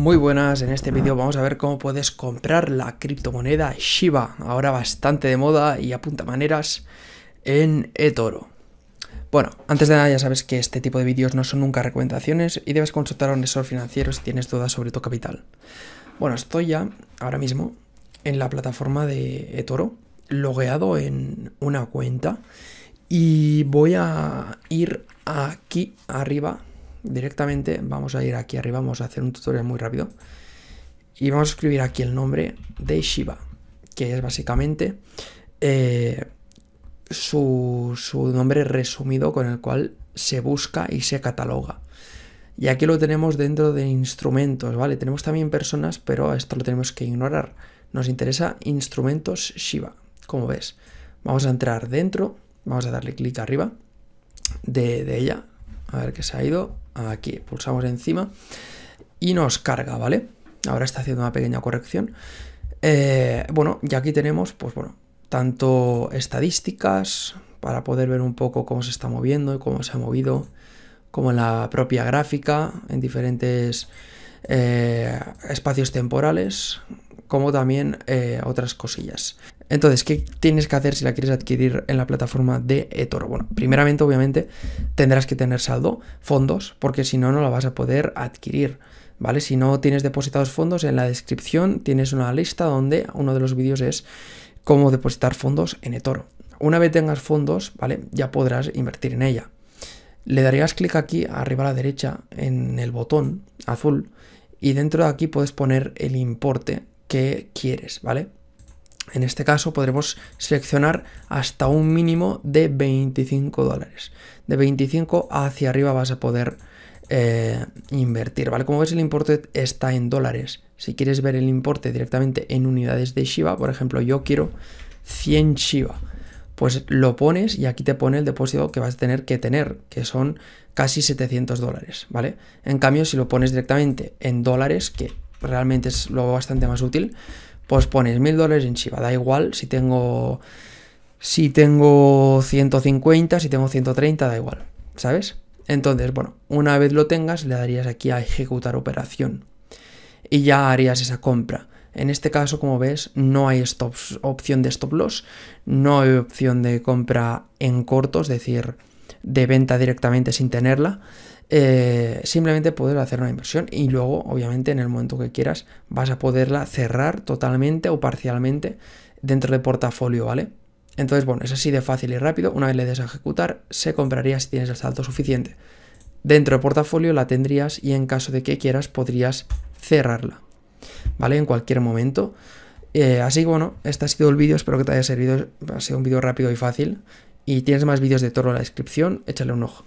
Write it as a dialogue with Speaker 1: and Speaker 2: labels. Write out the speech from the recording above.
Speaker 1: Muy buenas, en este vídeo vamos a ver cómo puedes comprar la criptomoneda Shiba, ahora bastante de moda y apunta maneras en eToro. Bueno, antes de nada ya sabes que este tipo de vídeos no son nunca recomendaciones y debes consultar a un asesor financiero si tienes dudas sobre tu capital. Bueno, estoy ya ahora mismo en la plataforma de eToro, logueado en una cuenta y voy a ir aquí arriba directamente vamos a ir aquí arriba, vamos a hacer un tutorial muy rápido y vamos a escribir aquí el nombre de Shiva, que es básicamente eh, su, nombre resumido con el cual se busca y se cataloga. Y aquí lo tenemos dentro de instrumentos, ¿vale? Tenemos también personas, pero esto lo tenemos que ignorar. Nos interesa instrumentos Shiva, como ves. Vamos a entrar dentro, vamos a darle clic arriba de, de ella, a ver qué se ha ido aquí pulsamos encima y nos carga, ¿vale? Ahora está haciendo una pequeña corrección. Eh, bueno, y aquí tenemos, pues bueno, tanto estadísticas para poder ver un poco cómo se está moviendo y cómo se ha movido, como en la propia gráfica, en diferentes eh, espacios temporales, como también eh, otras cosillas. Entonces, ¿qué tienes que hacer si la quieres adquirir en la plataforma de eToro? Bueno, primeramente, obviamente, tendrás que tener saldo, fondos, porque si no, no la vas a poder adquirir. ¿Vale? Si no tienes depositados fondos, en la descripción tienes una lista donde uno de los vídeos es cómo depositar fondos en eToro. Una vez tengas fondos, ¿vale? Ya podrás invertir en ella. Le darías clic aquí arriba a la derecha en el botón azul y dentro de aquí puedes poner el importe que quieres, ¿vale? En este caso podremos seleccionar hasta un mínimo de 25 dólares. De 25 hacia arriba vas a poder eh, invertir, ¿vale? Como ves el importe está en dólares. Si quieres ver el importe directamente en unidades de Shiba, por ejemplo, yo quiero 100 Shiba, pues lo pones y aquí te pone el depósito que vas a tener que tener, que son casi 700 dólares, ¿vale? En cambio, si lo pones directamente en dólares, que realmente es lo bastante más útil, pues pones mil dólares en Shiba, da igual si tengo, si tengo 150, si tengo 130, da igual, ¿sabes? Entonces, bueno, una vez lo tengas, le darías aquí a ejecutar operación y ya harías esa compra. En este caso, como ves, no hay stops, opción de stop loss, no hay opción de compra en corto, es decir, de venta directamente sin tenerla. Eh, simplemente poder hacer una inversión y luego obviamente en el momento que quieras vas a poderla cerrar totalmente o parcialmente dentro de portafolio, ¿vale? Entonces, bueno, es así de fácil y rápido. Una vez le des a ejecutar, se compraría si tienes el salto suficiente. Dentro de portafolio la tendrías y en caso de que quieras podrías cerrarla, ¿vale? En cualquier momento. Eh, así bueno, este ha sido el vídeo, espero que te haya servido, ha sido un vídeo rápido y fácil y tienes más vídeos de toro en la descripción, échale un ojo.